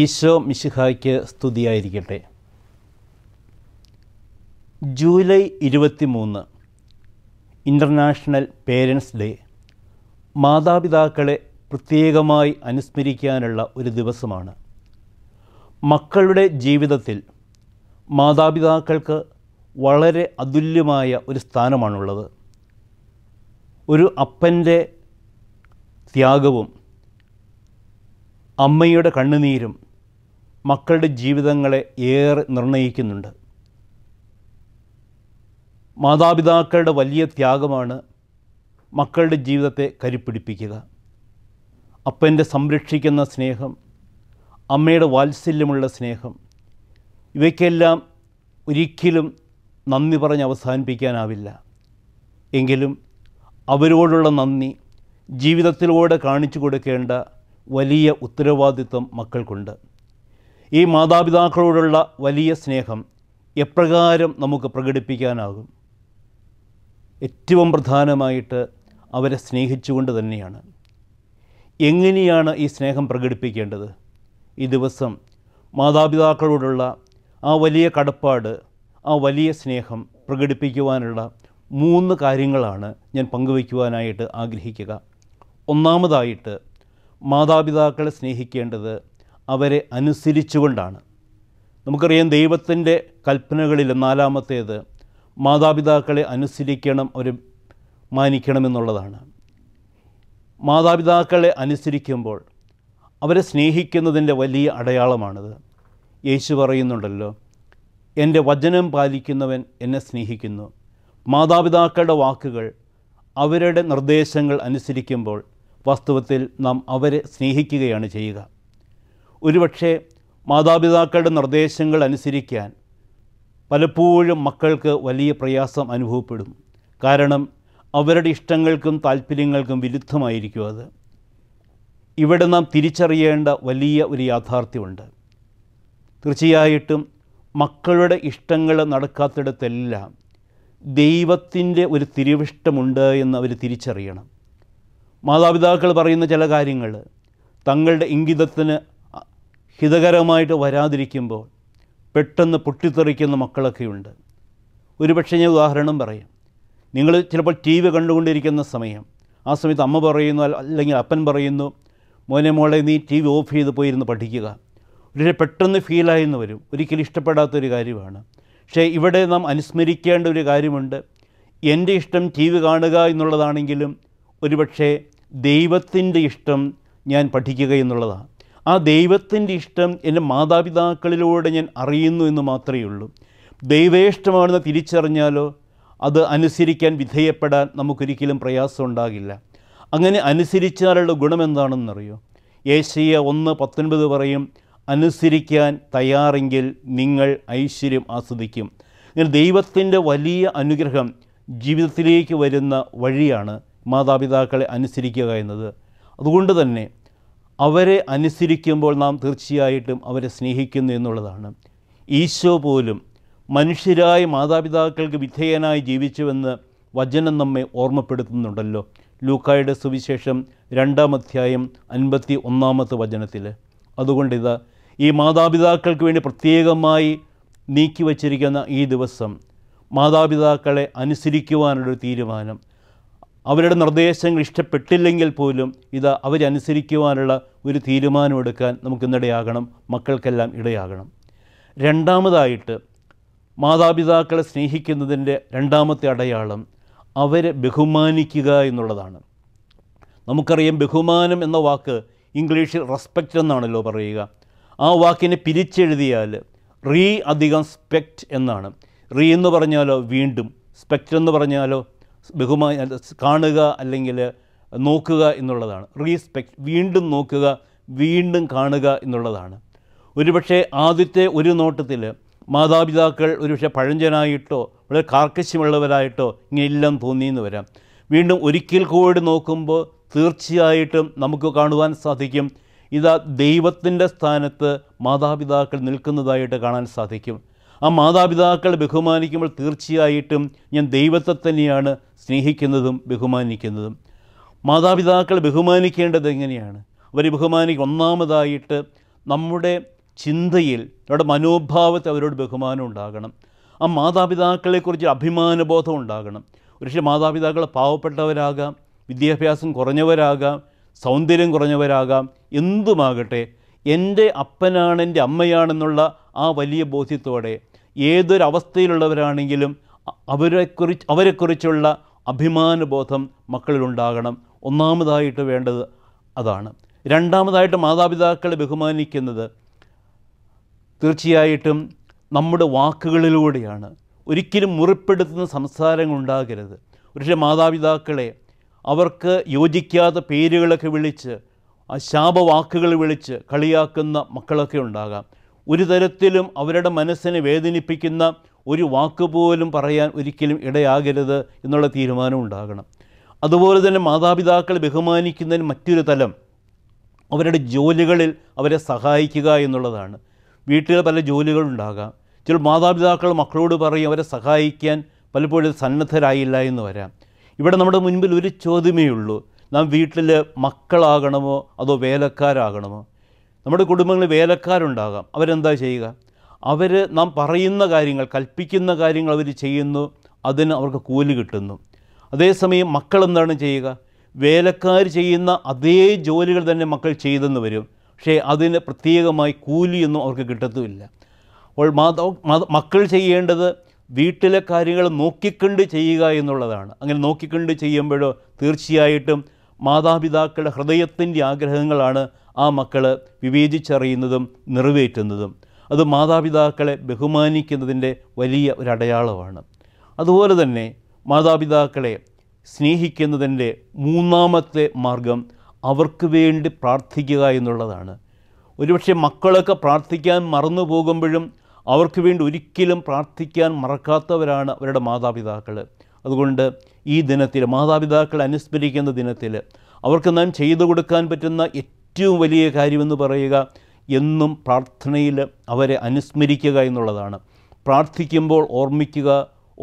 ഈശോ മിശിഹായ്ക്ക് സ്തുതിയായിരിക്കട്ടെ ജൂലൈ ഇരുപത്തിമൂന്ന് ഇൻ്റർനാഷണൽ പേരൻസ് ഡേ മാതാപിതാക്കളെ പ്രത്യേകമായി അനുസ്മരിക്കാനുള്ള ഒരു ദിവസമാണ് മക്കളുടെ ജീവിതത്തിൽ മാതാപിതാക്കൾക്ക് വളരെ അതുല്യമായ ഒരു സ്ഥാനമാണുള്ളത് ഒരു അപ്പൻ്റെ ത്യാഗവും അമ്മയുടെ കണ്ണുനീരും മക്കളുടെ ജീവിതങ്ങളെ ഏറെ നിർണയിക്കുന്നുണ്ട് മാതാപിതാക്കളുടെ വലിയ ത്യാഗമാണ് മക്കളുടെ ജീവിതത്തെ കരിപ്പിടിപ്പിക്കുക അപ്പൻ്റെ സംരക്ഷിക്കുന്ന സ്നേഹം അമ്മയുടെ വാത്സല്യമുള്ള സ്നേഹം ഇവയ്ക്കെല്ലാം ഒരിക്കലും നന്ദി പറഞ്ഞ് അവസാനിപ്പിക്കാനാവില്ല എങ്കിലും അവരോടുള്ള നന്ദി ജീവിതത്തിലൂടെ കാണിച്ചു കൊടുക്കേണ്ട വലിയ ഉത്തരവാദിത്വം മക്കൾക്കുണ്ട് ഈ മാതാപിതാക്കളോടുള്ള വലിയ സ്നേഹം എപ്രകാരം നമുക്ക് പ്രകടിപ്പിക്കാനാകും ഏറ്റവും പ്രധാനമായിട്ട് അവരെ സ്നേഹിച്ചുകൊണ്ട് തന്നെയാണ് എങ്ങനെയാണ് ഈ സ്നേഹം പ്രകടിപ്പിക്കേണ്ടത് ഈ ദിവസം മാതാപിതാക്കളോടുള്ള ആ വലിയ കടപ്പാട് ആ വലിയ സ്നേഹം പ്രകടിപ്പിക്കുവാനുള്ള മൂന്ന് കാര്യങ്ങളാണ് ഞാൻ പങ്കുവയ്ക്കുവാനായിട്ട് ആഗ്രഹിക്കുക ഒന്നാമതായിട്ട് മാതാപിതാക്കളെ സ്നേഹിക്കേണ്ടത് അവരെ അനുസരിച്ചുകൊണ്ടാണ് നമുക്കറിയാം ദൈവത്തിൻ്റെ കൽപ്പനകളിൽ നാലാമത്തേത് മാതാപിതാക്കളെ അനുസരിക്കണം അവർ മാനിക്കണമെന്നുള്ളതാണ് മാതാപിതാക്കളെ അനുസരിക്കുമ്പോൾ അവരെ സ്നേഹിക്കുന്നതിൻ്റെ വലിയ അടയാളമാണിത് യേശു പറയുന്നുണ്ടല്ലോ എൻ്റെ വചനം പാലിക്കുന്നവൻ എന്നെ സ്നേഹിക്കുന്നു മാതാപിതാക്കളുടെ വാക്കുകൾ അവരുടെ നിർദ്ദേശങ്ങൾ അനുസരിക്കുമ്പോൾ വാസ്തവത്തിൽ നാം അവരെ സ്നേഹിക്കുകയാണ് ചെയ്യുക ഒരുപക്ഷെ മാതാപിതാക്കളുടെ നിർദ്ദേശങ്ങൾ അനുസരിക്കാൻ പലപ്പോഴും മക്കൾക്ക് വലിയ പ്രയാസം അനുഭവപ്പെടും കാരണം അവരുടെ ഇഷ്ടങ്ങൾക്കും താല്പര്യങ്ങൾക്കും വിരുദ്ധമായിരിക്കും അത് ഇവിടെ നാം തിരിച്ചറിയേണ്ട വലിയ ഒരു യാഥാർത്ഥ്യമുണ്ട് തീർച്ചയായിട്ടും മക്കളുടെ ഇഷ്ടങ്ങൾ നടക്കാത്തിടത്തെല്ലാം ദൈവത്തിൻ്റെ ഒരു തിരുവിഷ്ടമുണ്ട് എന്ന് അവർ തിരിച്ചറിയണം മാതാപിതാക്കൾ പറയുന്ന ചില കാര്യങ്ങൾ തങ്ങളുടെ ഇംഗിതത്തിന് ഹിതകരമായിട്ട് വരാതിരിക്കുമ്പോൾ പെട്ടെന്ന് പൊട്ടിത്തെറിക്കുന്ന മക്കളൊക്കെയുണ്ട് ഒരുപക്ഷെ ഞാൻ ഉദാഹരണം പറയും നിങ്ങൾ ചിലപ്പോൾ ടി വി കണ്ടുകൊണ്ടിരിക്കുന്ന സമയം ആ സമയത്ത് അമ്മ പറയുന്നു അല്ലെങ്കിൽ അപ്പൻ പറയുന്നു മോനെ മോളെ നീ ടി വി ഓഫ് ചെയ്ത് പോയിരുന്നു പഠിക്കുക ഒരു പെട്ടെന്ന് ഫീലായെന്ന് വരും ഒരിക്കലും ഇഷ്ടപ്പെടാത്തൊരു കാര്യമാണ് പക്ഷേ ഇവിടെ നാം അനുസ്മരിക്കേണ്ട ഒരു കാര്യമുണ്ട് എൻ്റെ ഇഷ്ടം ടി വി കാണുക എന്നുള്ളതാണെങ്കിലും ഒരുപക്ഷെ ദൈവത്തിൻ്റെ ഇഷ്ടം ഞാൻ പഠിക്കുക എന്നുള്ളതാണ് ആ ദൈവത്തിൻ്റെ ഇഷ്ടം എൻ്റെ മാതാപിതാക്കളിലൂടെ ഞാൻ അറിയുന്നു എന്ന് മാത്രമേ ഉള്ളൂ ദൈവേഷ്ടമാണെന്ന് തിരിച്ചറിഞ്ഞാലോ അത് അനുസരിക്കാൻ വിധേയപ്പെടാൻ നമുക്കൊരിക്കലും പ്രയാസം ഉണ്ടാകില്ല അങ്ങനെ അനുസരിച്ചാലുള്ള ഗുണമെന്താണെന്നറിയോ ഏശയ്യ ഒന്ന് പത്തൊൻപത് പറയും അനുസരിക്കാൻ തയ്യാറെങ്കിൽ നിങ്ങൾ ഐശ്വര്യം ആസ്വദിക്കും ഇങ്ങനെ ദൈവത്തിൻ്റെ വലിയ അനുഗ്രഹം ജീവിതത്തിലേക്ക് വരുന്ന വഴിയാണ് മാതാപിതാക്കളെ അനുസരിക്കുക എന്നത് അതുകൊണ്ട് തന്നെ അവരെ അനുസരിക്കുമ്പോൾ നാം തീർച്ചയായിട്ടും അവരെ സ്നേഹിക്കുന്നു എന്നുള്ളതാണ് ഈശോ പോലും മനുഷ്യരായ മാതാപിതാക്കൾക്ക് വിധേയനായി ജീവിച്ചുവെന്ന് വചനം നമ്മെ ഓർമ്മപ്പെടുത്തുന്നുണ്ടല്ലോ ലൂക്കായുടെ സുവിശേഷം രണ്ടാം അധ്യായം അൻപത്തി ഒന്നാമത്തെ വചനത്തിൽ അതുകൊണ്ട് ഈ മാതാപിതാക്കൾക്ക് വേണ്ടി പ്രത്യേകമായി നീക്കി വച്ചിരിക്കുന്ന ഈ ദിവസം മാതാപിതാക്കളെ അനുസരിക്കുവാനുള്ളൊരു തീരുമാനം അവരുടെ നിർദ്ദേശങ്ങൾ ഇഷ്ടപ്പെട്ടില്ലെങ്കിൽ പോലും ഇത് അവരനുസരിക്കുവാനുള്ള ഒരു തീരുമാനമെടുക്കാൻ നമുക്കിന്നിടയാകണം മക്കൾക്കെല്ലാം ഇടയാകണം രണ്ടാമതായിട്ട് മാതാപിതാക്കളെ സ്നേഹിക്കുന്നതിൻ്റെ രണ്ടാമത്തെ അടയാളം അവരെ ബഹുമാനിക്കുക എന്നുള്ളതാണ് നമുക്കറിയാം ബഹുമാനം എന്ന വാക്ക് ഇംഗ്ലീഷിൽ റെസ്പെക്റ്റ് എന്നാണല്ലോ പറയുക ആ വാക്കിനെ പിരിച്ചെഴുതിയാൽ റീ അധികം സ്പെക്റ്റ് എന്നാണ് റീ എന്ന് പറഞ്ഞാലോ വീണ്ടും സ്പെക്റ്റ് എന്ന് പറഞ്ഞാലോ ബഹുമാന കാണുക അല്ലെങ്കിൽ നോക്കുക എന്നുള്ളതാണ് റീസ്പെക്റ്റ് വീണ്ടും നോക്കുക വീണ്ടും കാണുക എന്നുള്ളതാണ് ഒരുപക്ഷെ ആദ്യത്തെ ഒരു നോട്ടത്തിൽ മാതാപിതാക്കൾ ഒരുപക്ഷെ പഴഞ്ചനായിട്ടോ വളരെ കാർക്കശ്യമുള്ളവരായിട്ടോ എല്ലാം തോന്നിയെന്ന് വരാം വീണ്ടും ഒരിക്കൽ കൂടി നോക്കുമ്പോൾ തീർച്ചയായിട്ടും നമുക്ക് കാണുവാൻ സാധിക്കും ഇതാ ദൈവത്തിൻ്റെ സ്ഥാനത്ത് മാതാപിതാക്കൾ നിൽക്കുന്നതായിട്ട് കാണാൻ സാധിക്കും ആ മാതാപിതാക്കളെ ബഹുമാനിക്കുമ്പോൾ തീർച്ചയായിട്ടും ഞാൻ ദൈവത്തെ തന്നെയാണ് സ്നേഹിക്കുന്നതും ബഹുമാനിക്കുന്നതും മാതാപിതാക്കളെ ബഹുമാനിക്കേണ്ടത് എങ്ങനെയാണ് അവരെ ബഹുമാനിക്കുക ഒന്നാമതായിട്ട് നമ്മുടെ ചിന്തയിൽ നമ്മുടെ മനോഭാവത്തെ അവരോട് ബഹുമാനം ഉണ്ടാകണം ആ മാതാപിതാക്കളെക്കുറിച്ച് അഭിമാനബോധം ഉണ്ടാകണം ഒരുപക്ഷെ മാതാപിതാക്കൾ പാവപ്പെട്ടവരാകാം വിദ്യാഭ്യാസം കുറഞ്ഞവരാകാം സൗന്ദര്യം കുറഞ്ഞവരാകാം എന്തുമാകട്ടെ എൻ്റെ അപ്പനാണ് എൻ്റെ അമ്മയാണെന്നുള്ള ആ വലിയ ബോധ്യത്തോടെ ഏതൊരവസ്ഥയിലുള്ളവരാണെങ്കിലും അവരെക്കുറിച്ച് അവരെക്കുറിച്ചുള്ള അഭിമാനബോധം മക്കളിലുണ്ടാകണം ഒന്നാമതായിട്ട് വേണ്ടത് അതാണ് രണ്ടാമതായിട്ട് മാതാപിതാക്കളെ ബഹുമാനിക്കുന്നത് തീർച്ചയായിട്ടും നമ്മുടെ വാക്കുകളിലൂടെയാണ് ഒരിക്കലും മുറിപ്പെടുത്തുന്ന സംസാരങ്ങൾ ഉണ്ടാകരുത് പക്ഷേ മാതാപിതാക്കളെ അവർക്ക് യോജിക്കാത്ത പേരുകളൊക്കെ വിളിച്ച് ശാപവാക്കുകൾ വിളിച്ച് കളിയാക്കുന്ന മക്കളൊക്കെ ഉണ്ടാകാം ഒരു തരത്തിലും അവരുടെ മനസ്സിനെ വേദനിപ്പിക്കുന്ന ഒരു വാക്ക് പോലും പറയാൻ ഒരിക്കലും ഇടയാകരുത് എന്നുള്ള തീരുമാനം ഉണ്ടാകണം അതുപോലെ തന്നെ മാതാപിതാക്കളെ ബഹുമാനിക്കുന്നതിന് മറ്റൊരു തലം അവരുടെ ജോലികളിൽ അവരെ സഹായിക്കുക എന്നുള്ളതാണ് വീട്ടിൽ പല ജോലികളുണ്ടാകാം ചില മാതാപിതാക്കൾ മക്കളോട് പറയും അവരെ സഹായിക്കാൻ പലപ്പോഴും സന്നദ്ധരായില്ല എന്ന് വരാം ഇവിടെ നമ്മുടെ മുൻപിൽ ഒരു ചോദ്യമേ ഉള്ളൂ നാം വീട്ടിൽ മക്കളാകണമോ അതോ വേലക്കാരാകണമോ നമ്മുടെ കുടുംബങ്ങളിൽ വേലക്കാരുണ്ടാകാം അവരെന്താ ചെയ്യുക അവർ നാം പറയുന്ന കാര്യങ്ങൾ കൽപ്പിക്കുന്ന കാര്യങ്ങൾ അവർ ചെയ്യുന്നു അതിന് അവർക്ക് കൂലി കിട്ടുന്നു അതേസമയം മക്കൾ എന്താണ് ചെയ്യുക വേലക്കാർ ചെയ്യുന്ന അതേ ജോലികൾ തന്നെ മക്കൾ ചെയ്തെന്ന് വരും പക്ഷേ അതിന് പ്രത്യേകമായി കൂലിയൊന്നും അവർക്ക് കിട്ടത്തുമില്ല അപ്പോൾ മക്കൾ ചെയ്യേണ്ടത് വീട്ടിലെ കാര്യങ്ങൾ നോക്കിക്കണ്ട് ചെയ്യുക എന്നുള്ളതാണ് അങ്ങനെ നോക്കിക്കണ്ട് ചെയ്യുമ്പോഴോ തീർച്ചയായിട്ടും മാതാപിതാക്കളുടെ ഹൃദയത്തിൻ്റെ ആഗ്രഹങ്ങളാണ് ആ മക്കൾ വിവേചിച്ചറിയുന്നതും നിറവേറ്റുന്നതും അത് മാതാപിതാക്കളെ ബഹുമാനിക്കുന്നതിൻ്റെ വലിയ ഒരടയാളമാണ് അടയാളമാണ് അതുപോലെ തന്നെ മാതാപിതാക്കളെ സ്നേഹിക്കുന്നതിൻ്റെ മൂന്നാമത്തെ മാർഗം അവർക്ക് വേണ്ടി പ്രാർത്ഥിക്കുക എന്നുള്ളതാണ് ഒരുപക്ഷെ മക്കളൊക്കെ പ്രാർത്ഥിക്കാൻ മറന്നു പോകുമ്പോഴും അവർക്ക് വേണ്ടി ഒരിക്കലും പ്രാർത്ഥിക്കാൻ മറക്കാത്തവരാണ് അവരുടെ മാതാപിതാക്കൾ അതുകൊണ്ട് ഈ ദിനത്തിൽ മാതാപിതാക്കൾ അനുസ്മരിക്കുന്ന ദിനത്തിൽ അവർക്ക് നാം ചെയ്തു കൊടുക്കാൻ പറ്റുന്ന ഏറ്റവും വലിയ കാര്യമെന്ന് പറയുക എന്നും പ്രാർത്ഥനയിൽ അവരെ അനുസ്മരിക്കുക എന്നുള്ളതാണ് പ്രാർത്ഥിക്കുമ്പോൾ ഓർമ്മിക്കുക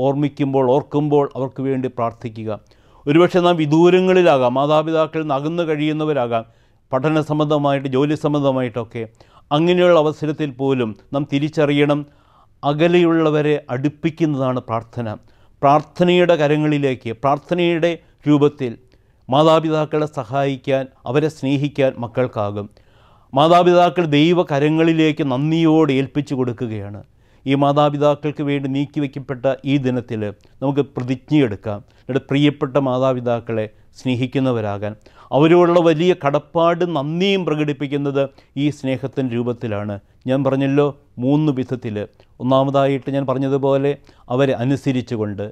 ഓർമ്മിക്കുമ്പോൾ ഓർക്കുമ്പോൾ അവർക്ക് വേണ്ടി പ്രാർത്ഥിക്കുക ഒരുപക്ഷെ നാം വിദൂരങ്ങളിലാകാം മാതാപിതാക്കൾ നിന്ന് കഴിയുന്നവരാകാം പഠന സംബന്ധമായിട്ട് ജോലി സംബന്ധമായിട്ടൊക്കെ അങ്ങനെയുള്ള അവസരത്തിൽ പോലും നാം തിരിച്ചറിയണം അകലെയുള്ളവരെ അടുപ്പിക്കുന്നതാണ് പ്രാർത്ഥന പ്രാർത്ഥനയുടെ കരങ്ങളിലേക്ക് പ്രാർത്ഥനയുടെ രൂപത്തിൽ മാതാപിതാക്കളെ സഹായിക്കാൻ അവരെ സ്നേഹിക്കാൻ മക്കൾക്കാകും മാതാപിതാക്കൾ ദൈവകരങ്ങളിലേക്ക് നന്ദിയോടെ ഏൽപ്പിച്ചു കൊടുക്കുകയാണ് ഈ മാതാപിതാക്കൾക്ക് വേണ്ടി നീക്കിവെക്കപ്പെട്ട ഈ ദിനത്തിൽ നമുക്ക് പ്രതിജ്ഞയെടുക്കാം നമ്മുടെ പ്രിയപ്പെട്ട മാതാപിതാക്കളെ സ്നേഹിക്കുന്നവരാകാൻ അവരോടുള്ള വലിയ കടപ്പാട് നന്ദിയും പ്രകടിപ്പിക്കുന്നത് ഈ സ്നേഹത്തിൻ്റെ രൂപത്തിലാണ് ഞാൻ പറഞ്ഞല്ലോ മൂന്ന് വിധത്തിൽ ഒന്നാമതായിട്ട് ഞാൻ പറഞ്ഞതുപോലെ അവരെ അനുസരിച്ചുകൊണ്ട്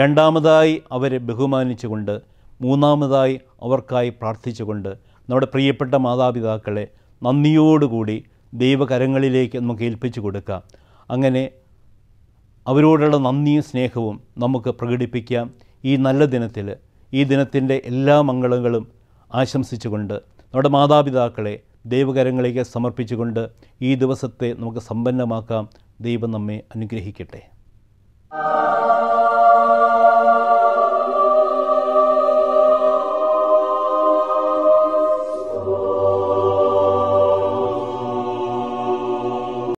രണ്ടാമതായി അവരെ ബഹുമാനിച്ചുകൊണ്ട് മൂന്നാമതായി അവർക്കായി പ്രാർത്ഥിച്ചുകൊണ്ട് നമ്മുടെ പ്രിയപ്പെട്ട മാതാപിതാക്കളെ നന്ദിയോടുകൂടി ദൈവകരങ്ങളിലേക്ക് നമുക്ക് ഏൽപ്പിച്ചു കൊടുക്കാം അങ്ങനെ അവരോടുള്ള നന്ദിയും സ്നേഹവും നമുക്ക് പ്രകടിപ്പിക്കാം ഈ നല്ല ദിനത്തിൽ ഈ ദിനത്തിൻ്റെ എല്ലാ മംഗളങ്ങളും ആശംസിച്ചുകൊണ്ട് നമ്മുടെ മാതാപിതാക്കളെ ദൈവകരങ്ങളിലേക്ക് സമർപ്പിച്ചുകൊണ്ട് ഈ ദിവസത്തെ നമുക്ക് സമ്പന്നമാക്കാം ദൈവം നമ്മെ അനുഗ്രഹിക്കട്ടെ